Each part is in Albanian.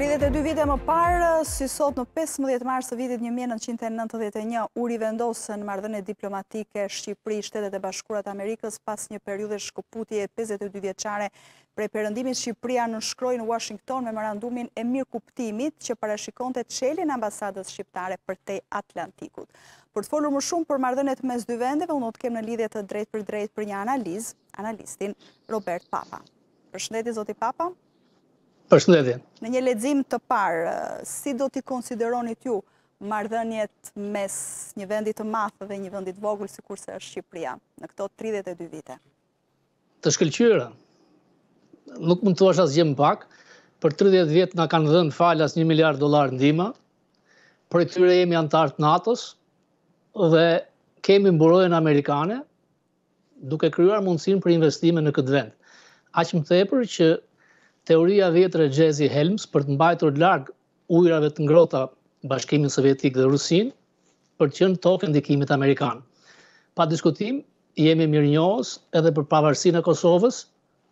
32 vite më parë, si sot në 15 mars të vitit 1991, u vendosën në mardhënë diplomatike Shqipëri, shtetet e bashkurat Amerikës, pas një periude shkoputi e 52 vjeqare prej përëndimit Shqipëria në në Washington me marandumin e mirë kuptimit që parashikon të qelin ambasadës shqiptare për te Atlantikut. Për të folur më shumë për mardhënët mes dy vendeve, unë të kemë në lidhjet të drejt për drejt për një analiz, analistin Robert Papa. Përshëndetit, Zoti Papa, përshëndetjen. Në një ledzim të parë, eh, si do t'i konsideronit ju mardhënjet mes një vendit të mathë dhe një vendit vogullë si kurse është Shqipria në këto 32 vite? Të shkëllqyra. Nuk mund të vash asë gjemë pak. Për 30 vjetë nga kanë dhënë falas 1 miliard dolar në Për e tyre jemi antartë NATO-s dhe kemi mburojën Amerikane duke kryuar mundësin për investime në këtë vend. Aqë më thepër që teoria vjetër e Gjezi Helms për të mbajtur larg ujrave të ngrota bashkimin sovjetik dhe rusin për të qenë tokë ndikimit amerikan. Pa diskutim, jemi mirënjohës edhe për pavarësinë e Kosovës,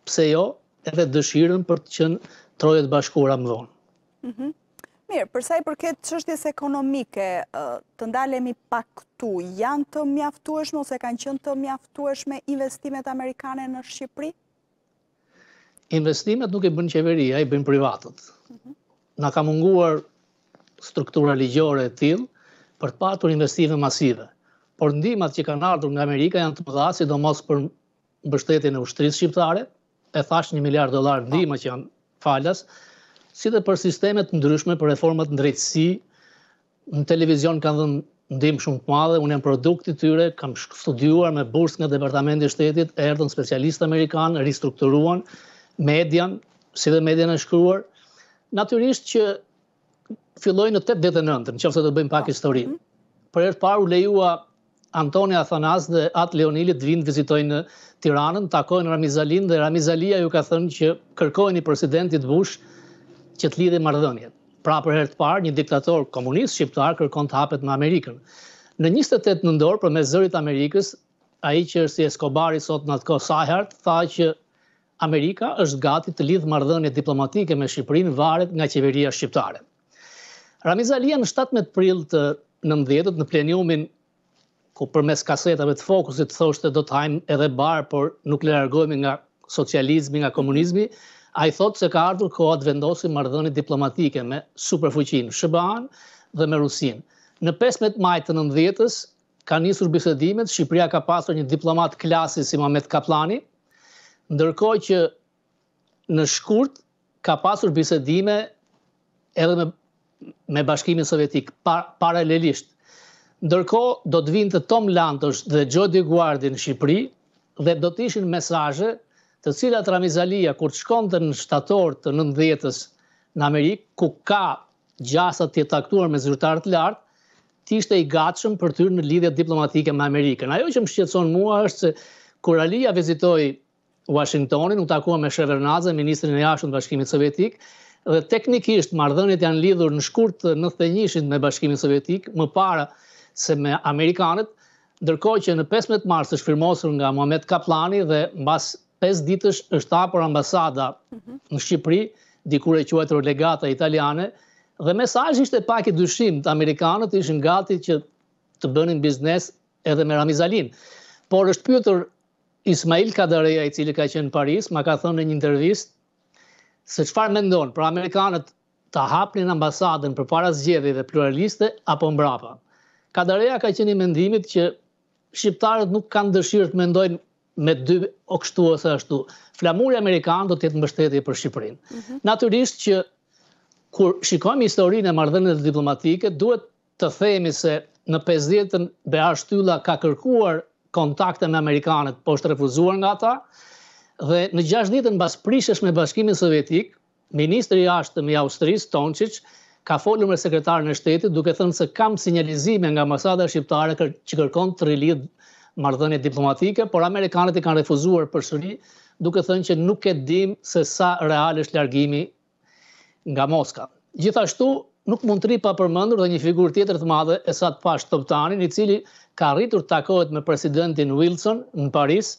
pse jo, edhe dëshirën për të qenë troje të bashkuara më vonë. Mhm. Mirë, për sa i përket çështjes ekonomike, të ndalemi pak këtu. Janë të mjaftueshme ose kanë qenë të mjaftueshme investimet amerikane në Shqipëri? investimet nuk i bënë qeveria, i bënë privatët. Na ka munguar struktura ligjore e tilë për të patur investime masive. Por ndimat që kanë ardhur nga Amerika janë të mëdha, si do mos për mbështetjen e ushtrisë shqiptare, e thash një miliard dolar ndima që janë falas, si dhe për sistemet të ndryshme, për reformat ndrejtësi, në televizion kanë dhënë ndim shumë të madhe, unë në produkt i tyre, kam studuar me bursë nga departamenti shtetit, erdhën specialistë amerikanë, ristrukturuan, median, si dhe median e shkruar, naturisht që filloj në 89, në që fëse të bëjmë pak po. histori. Mhm. Për ertë paru lejua Antoni Athanas dhe atë Leonilit vinë vizitojnë në Tiranën, takojnë Ramizalin dhe Ramizalia ju ka thënë që kërkojnë i presidentit Bush që të lidhe mardhënjet. Pra për të parë, një diktator komunist shqiptar kërkon të hapet në Amerikën. Në 28 nëndorë, për me zërit Amerikës, a i që është si Escobar i sot në atë kohë tha që Amerika është gati të lidhë mardhënje diplomatike me Shqipërin varet nga qeveria shqiptare. Ramiz Alia në 17 prill të nëndjetët në pleniumin ku përmes kasetave të fokusit thoshte do të hajmë edhe barë, por nuk le largojmë nga socializmi, nga komunizmi, a i thotë se ka ardhur koha të vendosi mardhënit diplomatike me superfuqin Shëban dhe me Rusin. Në 15 majtë të nëndjetës ka njësur bisedimet, Shqipria ka pasur një diplomat klasi si Mamet Kaplani, ndërkoj që në shkurt ka pasur bisedime edhe me, me bashkimin sovetik par, paralelisht. Ndërkoj do të vinë të Tom Lantosh dhe Gjodi Guardi në Shqipëri dhe do të ishin mesaje të cilat Ramizalia kur të shkonde në shtator të nëndhjetës në Amerikë, ku ka gjasat të taktuar me zyrtarët lartë, të ishte i gatshëm për të tërë në lidhjet diplomatike me Amerikën. Ajo që më shqetson mua është se kur Alia vizitoj Washingtonin, u takua me Shevernadze, ministrin e jashtë të bashkimit sovjetik, dhe teknikisht mardhënit janë lidhur në shkurt në të me bashkimit sovjetik, më para se me Amerikanët, ndërko që në 15 mars është firmosur nga Mohamed Kaplani dhe mbas 5 ditësh është apër ambasada mhm. në Shqipëri, dikur e quajtër legata italiane, dhe mesaj ishte pak i dushim të Amerikanët ishën gati që të bënin biznes edhe me Ramizalin. Por është pyëtër Ismail Kadareja, i cili ka qenë në Paris, ma ka thënë në një intervjist, se qëfar me ndonë, për Amerikanët të hapnin ambasadën për para zgjedi dhe pluraliste, apo mbrapa. Kadareja ka qenë i mendimit që shqiptarët nuk kanë dëshirë të mendojnë me dy okshtu ose ashtu. Flamuri Amerikanë do tjetë mbështetje për Shqiprin. Mm Naturisht që kur shikojmë historinë e mardhenet diplomatike, duhet të themi se në 50-ën Bea Shtylla ka kërkuar kontakte me Amerikanët, po është refuzuar nga ta, dhe në gjasht ditën bas me bashkimin sovjetik, Ministri ashtëm i Austrisë, Tonqic, ka folur me sekretarën e shtetit duke thënë se kam sinjalizime nga masada shqiptare që kërkon të rilidh marrëdhënie diplomatike, por amerikanët i kanë refuzuar përsëri, duke thënë që nuk e dim se sa real është largimi nga Moska. Gjithashtu, nuk mund të ri pa përmendur dhe një figurë tjetër të madhe e sa të pash Toptanin, i cili ka rritur të takohet me presidentin Wilson në Paris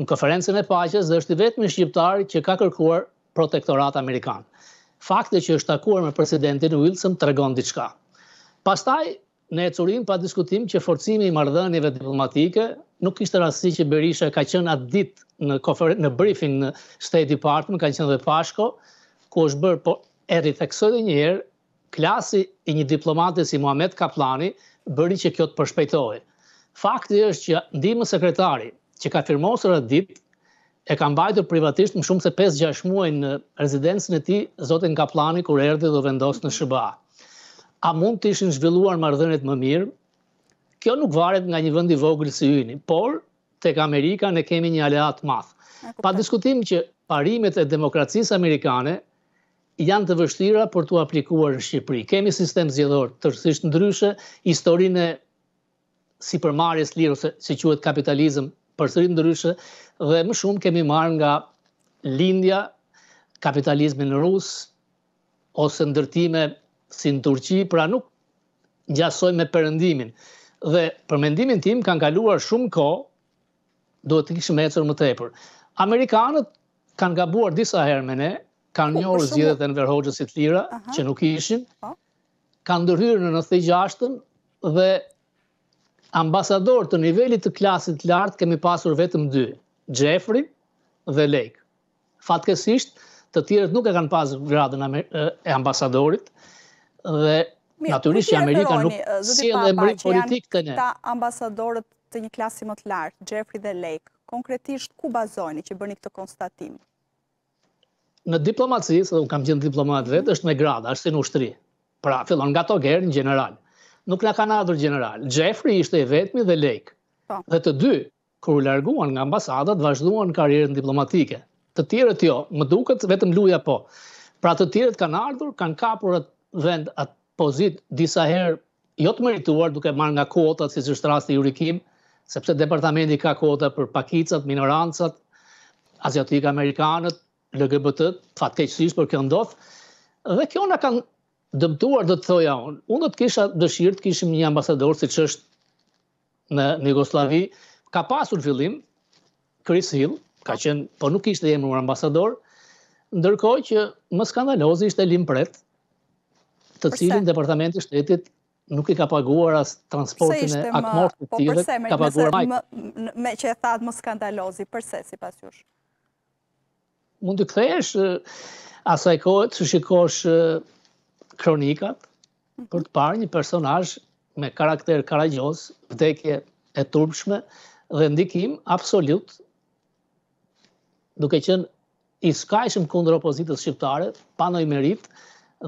në konferencen e paches dhe është i vetmi me shqiptari që ka kërkuar protektorat Amerikan. Fakte që është takuar me presidentin Wilson të diçka. Pastaj, në e curim pa diskutim që forcimi i marrëdhënieve diplomatike nuk ishte rasi që Berisha ka qënë atë ditë në briefing në State Department, ka qënë dhe Pashko, ku është bërë po e riteksoj një njëherë, klasi i një diplomatës i Muhamet Kaplani bëri që kjo të përshpejtojë. Fakti është që ndimë sekretari që ka firmosër e dip, e ka mbajtur privatisht më shumë se 5-6 muaj në rezidencën e ti, zotin Kaplani, kur erdi dhe vendosë në Shëba. A mund të ishin zhvilluar mardhënet më mirë? Kjo nuk varet nga një vëndi vogrë si yni, por të ka Amerika ne kemi një aleat math. Pa diskutim që parimet e demokracisë amerikane janë të vështira për të aplikuar në Shqipëri. Kemi sistem zjedhor tërësisht ndryshe, historinë e si për lirë, ose si quet kapitalizm, për sërit ndryshe, dhe më shumë kemi marrë nga lindja, kapitalizmi në rus, ose ndërtime si në Turqi, pra nuk gjasoj me përëndimin. Dhe përmendimin tim kanë kaluar shumë ko, do të kishë mecër më tepër. Amerikanët kanë gabuar disa herë me ne, kanë një po, njërë zjedhët e në verhojgjës të lira, që nuk ishin, po. kanë ndërhyrë në 96-ën dhe ambasador të nivelit të klasit lartë kemi pasur vetëm dy, Jeffrey dhe Lake. Fatkesisht, të tjerët nuk e kanë pasur gradën e ambasadorit dhe po naturisht që Amerika nuk si edhe mëri politik të ne. Ta ambasadorët të një klasi më të lartë, Jeffrey dhe Lake, konkretisht ku bazojni që bërni këtë konstatim? Në diplomacisë, dhe unë kam gjithë diplomat vetë, është me gradë, është si në ushtri. Pra, fillon nga to gerë në general nuk në kanë ardhur general. Jeffrey ishte i vetmi dhe lejkë. Po. Dhe të dy, kër u larguan nga ambasadat, vazhduan karirën diplomatike. Të tjerët jo, më duket vetëm luja po. Pra të tjerët kanë ardhur, kanë kapur atë vend atë pozit disa herë jo të merituar duke marrë nga kotat si zështë rasti i rikim, sepse departamenti ka kota për pakicat, minorancat, aziatik-amerikanët, LGBT, fatkeqësisht për këndoth, dhe kjo nga kanë dëmtuar do të thoja unë. Unë do të kisha dëshirë të kishim një ambasador siç është në Jugosllavi. Ka pasur fillim Chris Hill, ka qenë, po nuk ishte emëruar ambasador, ndërkohë që më skandalozi ishte Lim Pret, të cilin departamenti i shtetit nuk i ka paguar as transportin e akmorë të po tjilë, ka paguar majtë. Me që e thadë më skandalozi, përse si jush? Mund të këthesh, eh, asaj kohë të shikosh eh, kronikat për të parë një personazh me karakter karagjos, vdekje e turpshme dhe ndikim absolut duke qenë i skajshëm kundër opozitës shqiptare, pa merit,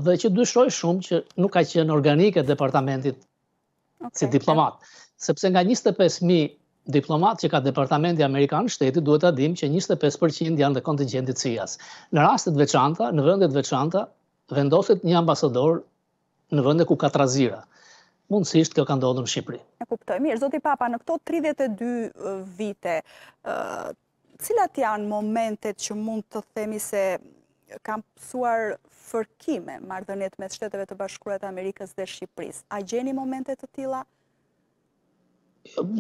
dhe që dyshoj shumë që nuk ka qenë organike departamentit si diplomat. Sepse nga 25.000 diplomat që ka departamenti Amerikanë shtetit, duhet të dim që 25% janë dhe kontingentit CIA-s. Në rastet veçanta, në vëndet veçanta, vendoset një ambasador në vënde ku ka trazira mundësisht kjo ka ndodhur në Shqipëri. E kuptoj. Mirë, zoti Papa, në këto 32 vite, cilat janë momentet që mund të themi se kanë pësuar fërkime marrëdhëniet me Shteteve të Bashkuara të Amerikës dhe Shqipërisë? A gjeni momente të tilla?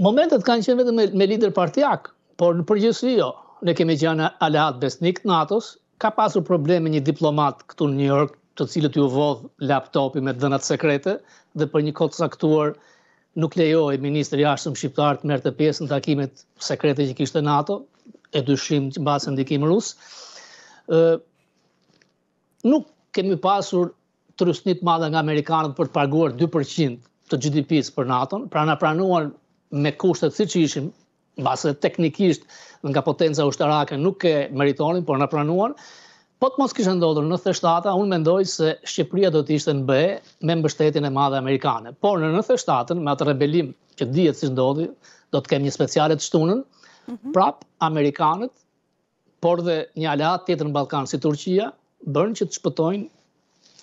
Momentet kanë qenë vetëm me, lider partiak, por në përgjithësi jo. Ne kemi gjanë Alat Besnik të NATO-s, ka pasur probleme një diplomat këtu në New York të cilët ju vodh laptopi me dhënat sekrete dhe për një kohë të caktuar nuk lejohej ministri i jashtëm shqiptar të merrte pjesë në takimet sekrete që kishtë NATO e dyshim që mbase ndikim rus. ë nuk kemi pasur trusnit të madhe nga amerikanët për të paguar 2% të GDP-s për NATO, pra në pranuan me kushtet që ishin, mbase teknikisht nga potenca ushtarake nuk e meritonin, por na pranuan. Po të mos kishë ndodhur në 97-a, unë mendoj se Shqipëria do të ishte në bëhe me mbështetjen e madhe amerikane. Por në 97-ën me atë rebelim që dihet si ndodhi, do të kemi një specialet të shtunën. Mhm. Prap amerikanët, por dhe një alat tjetër në Ballkan si Turqia, bën që të shpëtojnë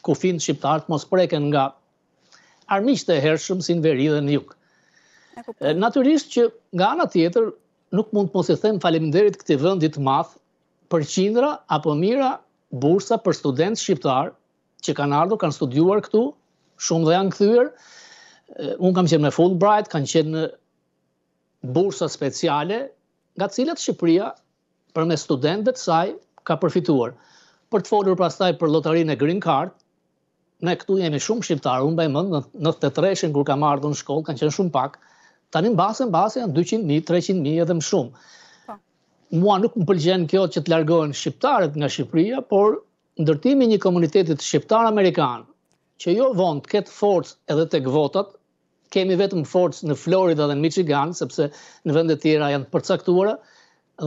kufin shqiptar të mos preken nga armiqtë e hershëm si në veri dhe në jug. Natyrisht që nga ana tjetër nuk mund të mos i them faleminderit këtij vendi të madh për qindra apo mira bursa për studentë shqiptar që kanë ardhur, kanë studiuar këtu, shumë dhe janë kthyer. Eh, unë kam qenë me Fulbright, kanë qenë në bursa speciale, nga cilat Shqipëria për me studentëve të saj ka përfituar. Për të folur pastaj për lotarinë Green Card, ne këtu jemi shumë shqiptarë, unë bëjmë në 93 treshen kur kam ardhur në shkollë, kanë qenë shumë pak, tani në basën, në base janë 200.000, 300.000 edhe më shumë mua nuk më pëlqen kjo që të largohen shqiptarët nga Shqipëria, por ndërtimi i një komuniteti shqiptar amerikan, që jo vont këtë forcë edhe tek votat, kemi vetëm forcë në Florida dhe në Michigan, sepse në vende të tjera janë përcaktuara,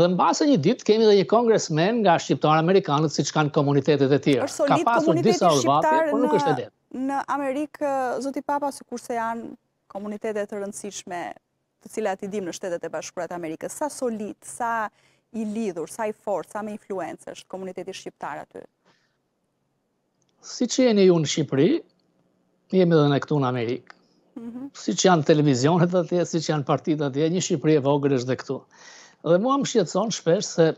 dhe mbase një ditë kemi edhe një kongresmen nga shqiptar amerikanët siç kanë komunitetet e tjera. Ka pasur disa vapi, por nuk është e Në Amerikë zoti Papa kurse janë komunitete të rëndësishme të cilat i dim në shtetet e bashkurat Amerikës, sa solid, sa i lidhur, sa i fort, sa me influencë është komuniteti shqiptar aty? Si që jeni ju në Shqipëri, jemi dhe në këtu në Amerikë. Mhm. Si që janë televizionet atje, si që janë partit atje, një Shqipëri e vogër është dhe këtu. Dhe mua më shqetson shpesh se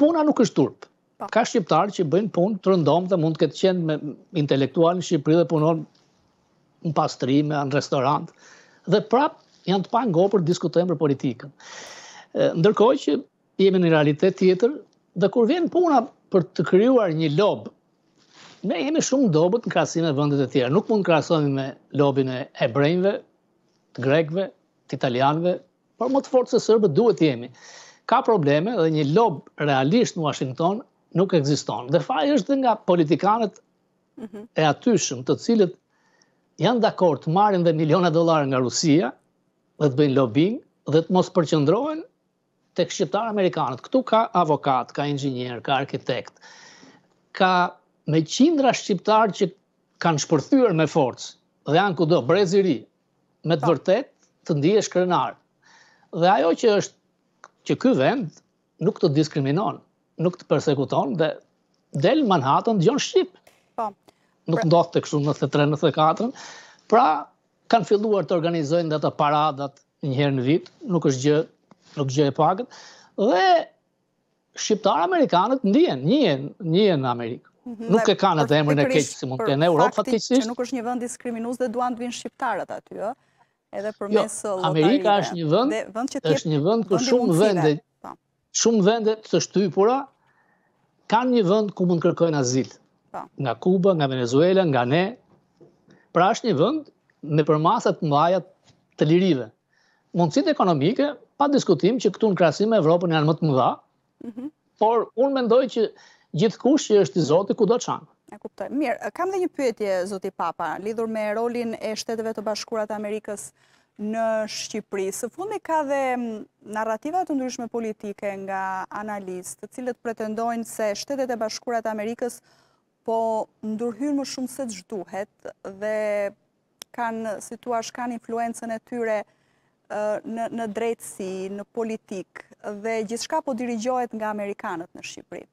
puna nuk është turpë. Po. Ka shqiptarë që bëjnë punë të rëndomë dhe mund të këtë qenë me intelektual në Shqipëri dhe punon në pastrime, në restorantë dhe prap janë të pa ngopër për diskutojmë për politikën. Ndërkohë që jemi në realitet tjetër, dhe kur vjen puna për të krijuar një lob, ne jemi shumë dobët në krahasim me vendet e tjera. Nuk mund të krahasohemi me lobin e hebrejve, të grekëve, të italianëve, por më të fortë se serbët duhet të jemi. Ka probleme dhe një lob realisht në Washington nuk ekziston. Dhe faji është dhe nga politikanët mm -hmm. e atyshëm të cilët janë dakord të marrin dhe miliona dolarë nga Rusia dhe të bëjnë lobbying dhe të mos përqendrohen tek shqiptarë amerikanët. Ktu ka avokat, ka inxhinier, ka arkitekt, ka me qindra shqiptar që kanë shpërthyer me forcë dhe janë kudo brez i ri me të po. vërtet të ndihesh krenar. Dhe ajo që është që ky vend nuk të diskriminon, nuk të përsekuton dhe del Manhattan dëgjon shqip. Po nuk pra- ndodh të kështu në 93, 94, pra kanë filluar të organizojnë dhe të paradat njëherë në vitë, nuk është gjë, nuk gjë e pakët, dhe shqiptarë Amerikanët ndjen, njën, njën në Amerikë. Mhm. Nuk e kanë dhe emrin e keqë, si mund të në Europë, fatë nuk është një vënd diskriminus dhe duan të vinë shqiptarët aty, jo? Edhe për jo, mesë uh, lotarime. Amerika është një vënd, është një vënd ku shumë vende po. shumë vende të shtypura, kanë një vend ku mund kërkojnë azilë. Po. nga Kuba, nga Venezuela, nga ne. Pra është një vënd me përmasat më vajat të lirive. Mëndësit ekonomike, pa diskutim që këtu në krasim e Evropën janë më të më dha, mhm. por unë mendoj që gjithë kush që është i zoti ku do të shanë. E kuptoj. Mirë, kam dhe një pyetje, zoti papa, lidhur me rolin e shteteve të bashkurat Amerikës në Shqipëri. Së fundi ka dhe narrativat të ndryshme politike nga analistë, të cilët pretendojnë se shtetet e bashkurat Amerikës po ndurhyrë më shumë se të zhduhet dhe kanë situash, kanë influencen e tyre në drejtësi, në politikë dhe gjithë shka po dirigjohet nga Amerikanët në Shqipëri.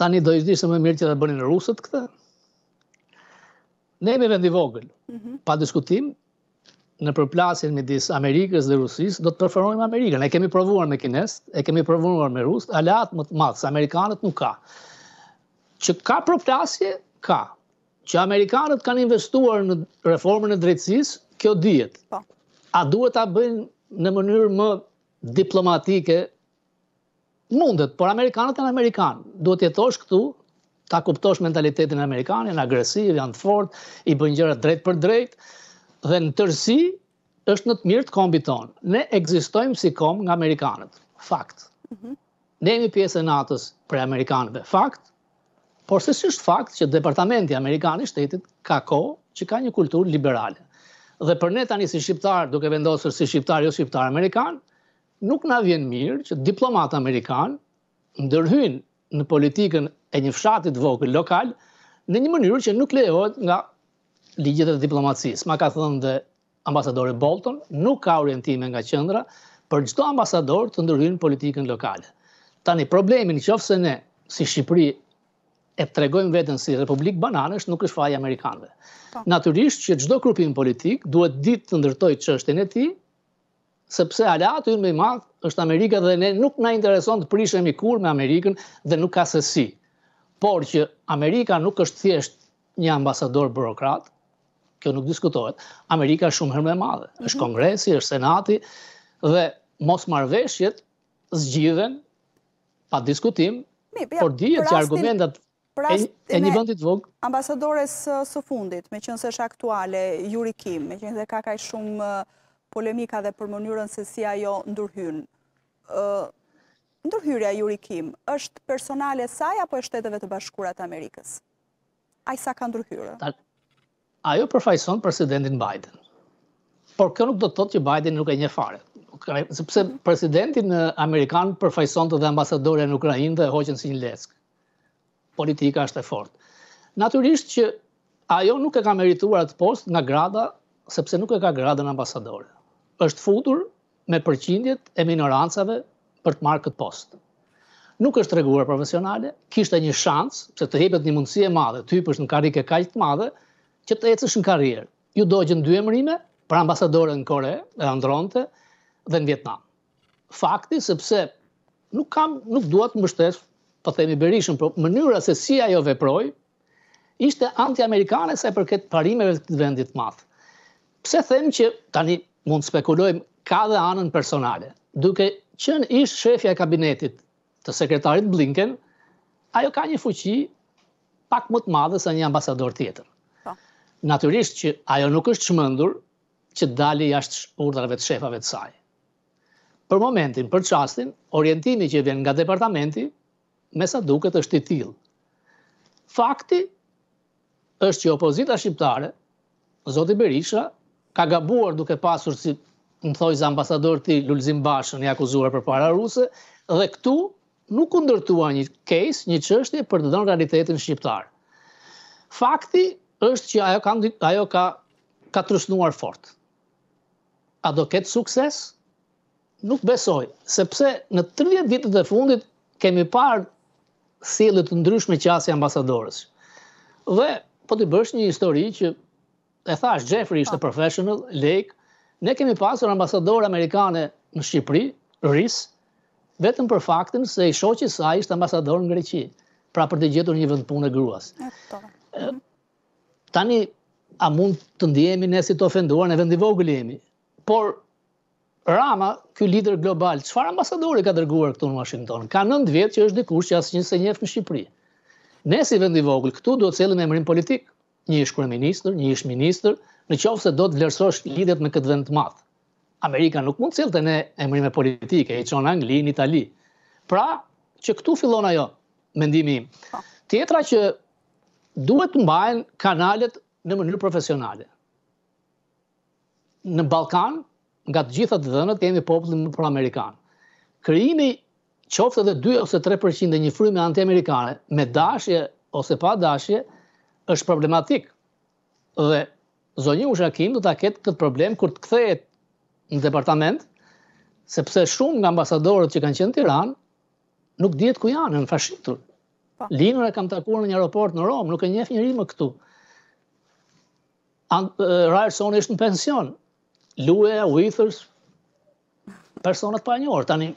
Tani do i zdi se më mirë që të bërin rusët këtë? Ne me vendi vogël, mhm. pa diskutim, në përplasin me disë Amerikës dhe Rusisë, do të preferojmë Amerikën. E kemi provuar me Kinesë, e kemi provuar me Rusë, alatë më të madhë, se Amerikanët nuk ka që ka proplasje, ka. Që Amerikanët kanë investuar në reformën e drejtsis, kjo dhjetë. Po. A duhet a bëjnë në mënyrë më diplomatike? Mundet, por Amerikanët e në Amerikanë. Duhet jetosh këtu, ta kuptosh mentalitetin e Amerikanë, janë agresiv, janë të fort, i bëjnë gjërat drejt për drejt, dhe në tërsi është në të mirë të kombi tonë. Ne egzistojmë si kom nga Amerikanët. Fakt. Mhm. Ne jemi pjesë e natës për Amerikanëve. Fakt. Por se si është fakt që Departamenti Amerikani shtetit ka ko që ka një kulturë liberale. Dhe për ne tani si shqiptar, duke vendosër si shqiptar jo shqiptar Amerikan, nuk na vjen mirë që diplomatë Amerikanë ndërhynë në politikën e një fshatit vogël lokal në një mënyrë që nuk lehojt nga ligjet e diplomacisë. Ma ka thënë dhe ambasadori Bolton, nuk ka orientime nga qëndra për gjithdo ambasador të ndërhynë politikën lokale. Tani, problemin që ofse ne si Shqipëri e tregojmë vetën si Republikë Bananës, nuk është faja Amerikanëve. Po. Naturisht që gjdo krupin politik duhet ditë të ndërtoj që është e në ti, sepse ala atë i në me madhë është Amerika dhe ne nuk në intereson të prishëm i kur me Amerikën dhe nuk ka sësi. Por që Amerika nuk është thjesht një ambasador burokrat, kjo nuk diskutohet, Amerika është shumë hërë me madhe. Mhm. është kongresi, është senati, dhe mos marveshjet zgjiven pa diskutim, por dhjet që argumentat... E një bëndit vogë? Ambasadores së fundit, me qënëse është aktuale, jurikim, me qënëse ka kaj shumë polemika dhe për mënyrën se si ajo ndërhyrën. ndurhyrja jurikim, është personale saj apo e shteteve të bashkurat Amerikës? Aj sa ka ndërhyrë? Ajo përfajson presidentin Biden. Por kërë nuk do të thotë që Biden nuk e një fare. Se përse presidentin Amerikan përfajson të dhe ambasadorja në Ukrajin dhe hoqen si një leskë politika është e fort. Naturisht që ajo nuk e ka merituar atë post nga grada, sepse nuk e ka gradën ambasadore. është futur me përqindjet e minorancave për të marrë këtë post. Nuk është reguar profesionale, kishte një shans, pse të hepet një mundësi e madhe, të përsh në karike kajtë të madhe, që të ecësh në karierë. Ju dojgjën dy emrime, pra ambasadorën në Kore, e Andronte, dhe në Vietnam. Fakti, sepse nuk kam, nuk duat më bështesë po themi berishëm, po mënyra se si ajo veproi ishte anti-amerikane sa i përket parimeve të vendit të madh. Pse them që tani mund të spekulojmë ka dhe anën personale. Duke qenë ish shefja e kabinetit të sekretarit Blinken, ajo ka një fuqi pak më të madhe sa një ambasador tjetër. Po. Natyrisht që ajo nuk është çmendur që dalë jashtë urdhrave të shefave të saj. Për momentin, për çastin, orientimi që vjen nga departamenti me sa duket është i tilë. Fakti është që opozita shqiptare, Zoti Berisha, ka gabuar duke pasur si në thoi zë ambasador ti Lulzim Bashën i akuzuar për para ruse, dhe këtu nuk këndërtua një case, një qështje për të donë realitetin shqiptar. Fakti është që ajo ka, ajo ka, trusnuar fort. A do ketë sukses? Nuk besoj, sepse në 30 ditët e fundit kemi parë sjellje të ndryshme i ambasadorës. Dhe po të bësh një histori që e thash Jeffrey ishte professional, Lake, ne kemi pasur ambasador amerikane në Shqipëri, Ris, vetëm për faktin se i shoqi i saj ishte ambasador në Greqi, pra për të gjetur një vend punë gruas. Po. Tani a mund të ndihemi ne si të ofenduar në vend i vogël jemi? Por Rama, ky lider global, çfarë ambasadori ka dërguar këtu në Washington? Ka 9 vjet që është dikush që asnjë se njefë në Shqipëri. Ne si vend i vogël këtu duhet të me emrin politik, një ish minister, një ish ministër, në qofë se do të vlerësosh lidhjet me këtë vend të madh. Amerika nuk mund të sjellte ne emrin e politikë, e çon Angli, në Itali. Pra, që këtu fillon ajo mendimi im. Po. Tjetra që duhet të mbahen kanalet në mënyrë profesionale. Në Ballkan nga të gjitha të dhënat jemi popullin më për Amerikanë. Kërimi qofte dhe 2 ose 3% dhe një frymë anti-amerikane me dashje ose pa dashje është problematik. Dhe zonjë u shakim do ta ketë këtë problem kur të kthejet në departament, sepse shumë nga ambasadorët që kanë qenë Tiran nuk djetë ku janë, në fashitur. Po. Linër e kam takuar në një aeroport në Romë, nuk e njef një më këtu. Rajersoni është në pension, Luja, Withers, personat pa njërë. Tani,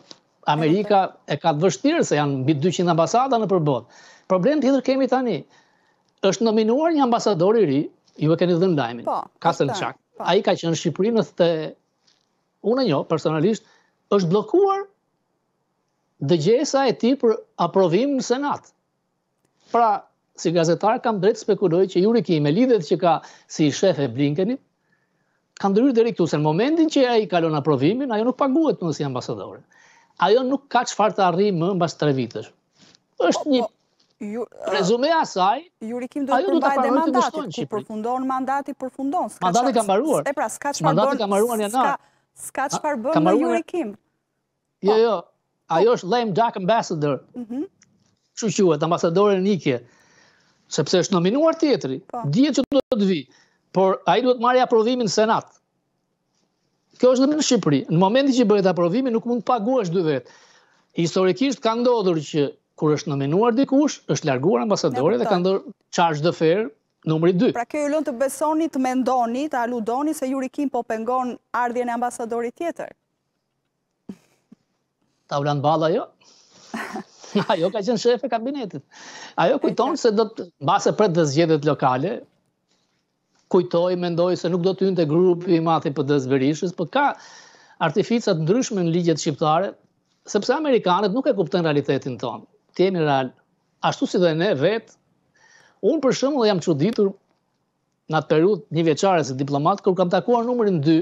Amerika e ka të vështirë se janë mbi 200 ambasada në përbot. Problem të hidrë kemi tani, është nominuar një ambasador i ri, ju e keni po, po. dhe në dajmin, Kasel Qak. A i ka që në Shqipëri në të unë njo, personalisht, është blokuar dëgjesa e ti për aprovim në Senat. Pra, si gazetar kam drejtë spekuloj që juri ki me lidhet që ka si shefe Blinkenit, ka ndryrë dhe rikëtu, se në momentin që ai kalon aprovimin, ajo nuk paguhet në si ambasadore. Ajo nuk ka që farë të arri më në basë tre vitësh. është po, një po, ju, rezume asaj, jurikim ajo du të parëmën të dështonë Shqipëri. Përfundon mandati, përfundon. mandati ka mbaruar. E pra, s'ka që Mandati ka mbaruar një nërë. Ska që bërë në jurikim. Jo, po, jo, ajo është lame duck ambassador, që që që ambasadore në sepse është nominuar tjetëri, dhjetë që do të vijë, por a i duhet marja aprovimin senat. Kjo është në Shqipëri. Në momenti që bëhet aprovimin, nuk mund të pagu është dy vetë. Historikisht ka ndodhur që kur është nëmenuar dikush, është larguar ambasadori dhe ka ndodhur charge dhe fair nëmëri 2. Pra kjo ju lënë të besoni të mendoni, të aludoni se jurikim po pengon ardhjen e ambasadori tjetër? Ta vlanë bala jo? Ajo ka qenë shefe kabinetit. Ajo kujtonë se do të base për të zgjedit lokale, kujtoj, mendoj se nuk do të hynte grupi i madh i PD-së Berishës, por ka artifica të ndryshme në ligjet shqiptare, sepse amerikanët nuk e kuptojnë realitetin ton. Ti jemi real, ashtu si do ne vet. Un për shembull jam çuditur në atë periudhë një veçare se diplomat kur kam takuar numrin 2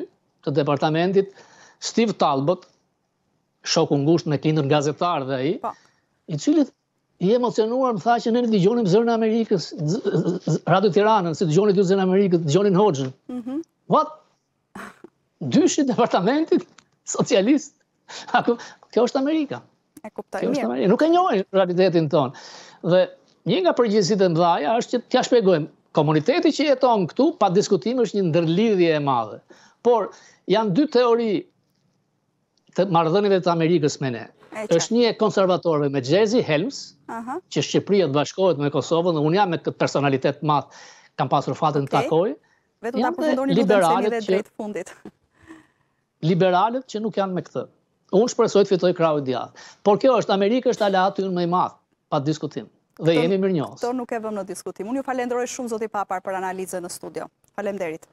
të departamentit Steve Talbot, shoku ngushtë me Clinton gazetar dhe ai, po. i cili i emocionuar më tha që ne në gjonim zërën Amerikës, Radio Tiranën, si dëgjonit ju zërën Amerikës, dëgjonin Hoxhën. Mm -hmm. What? Dyshit departamentit, socialist. kjo është Amerika. E kuptoj kjo është Amerika. Nuk e njojnë realitetin tonë. Dhe një nga përgjësit e mdhaja është që t'ja shpegojmë, komuniteti që jeton këtu, pa diskutim është një ndërlidhje e madhe. Por, janë dy teori të mardhënive të Amerikës me ne është një konservatorve me Gjezi Helms, që Shqipëria të bashkohet me Kosovën, dhe unë jam me këtë personalitet matë, kam pasur fatën të takoj. Vetëm ta përfundoni liberalët të drejtë fundit. Liberalët që nuk janë me këtë. Unë shpresoj të fitoj krau i Por kjo është, Amerikë është ala aty unë me i matë, pa të diskutim. Dhe jemi mirë njës. Këto nuk e vëmë në diskutim. Unë ju falenderoj shumë, Zoti Papar, për analizën në studio. Falem derit.